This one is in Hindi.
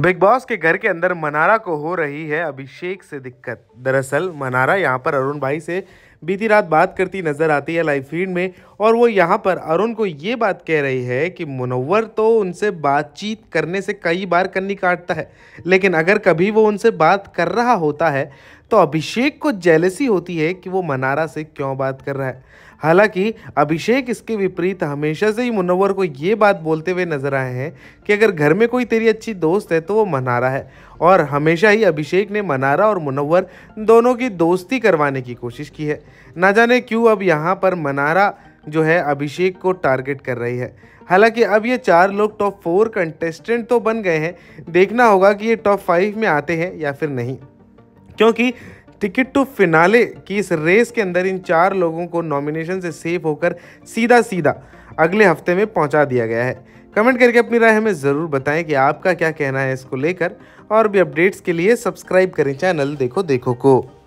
बिग बॉस के घर के अंदर मनारा को हो रही है अभिषेक से दिक्कत दरअसल मनारा यहाँ पर अरुण भाई से बीती रात बात करती नजर आती है लाइव फीड में और वो यहाँ पर अरुण को ये बात कह रही है कि मुनवर तो उनसे बातचीत करने से कई बार कन्नी काटता है लेकिन अगर कभी वो उनसे बात कर रहा होता है तो अभिषेक को जेलसी होती है कि वो मनारा से क्यों बात कर रहा है हालांकि अभिषेक इसके विपरीत हमेशा से ही मुनव्वर को ये बात बोलते हुए नजर आए हैं कि अगर घर में कोई तेरी अच्छी दोस्त है तो वो मनारा है और हमेशा ही अभिषेक ने मनारा और मुनव्वर दोनों की दोस्ती करवाने की कोशिश की है ना जाने क्यों अब यहाँ पर मनारा जो है अभिषेक को टारगेट कर रही है हालांकि अब ये चार लोग टॉप फोर कंटेस्टेंट तो बन गए हैं देखना होगा कि ये टॉप फाइव में आते हैं या फिर नहीं क्योंकि टिकट टू फिनाले की इस रेस के अंदर इन चार लोगों को नॉमिनेशन से सेफ होकर सीधा सीधा अगले हफ्ते में पहुंचा दिया गया है कमेंट करके अपनी राय हमें ज़रूर बताएं कि आपका क्या कहना है इसको लेकर और भी अपडेट्स के लिए सब्सक्राइब करें चैनल देखो देखो को